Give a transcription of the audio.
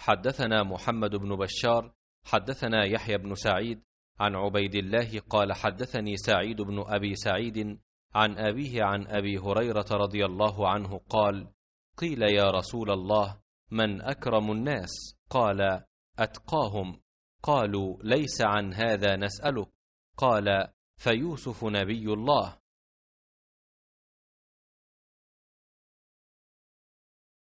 حدثنا محمد بن بشار حدثنا يحيى بن سعيد عن عبيد الله قال حدثني سعيد بن ابي سعيد عن ابيه عن ابي هريره رضي الله عنه قال قيل يا رسول الله من اكرم الناس قال اتقاهم قالوا ليس عن هذا نسالك قال فيوسف نبي الله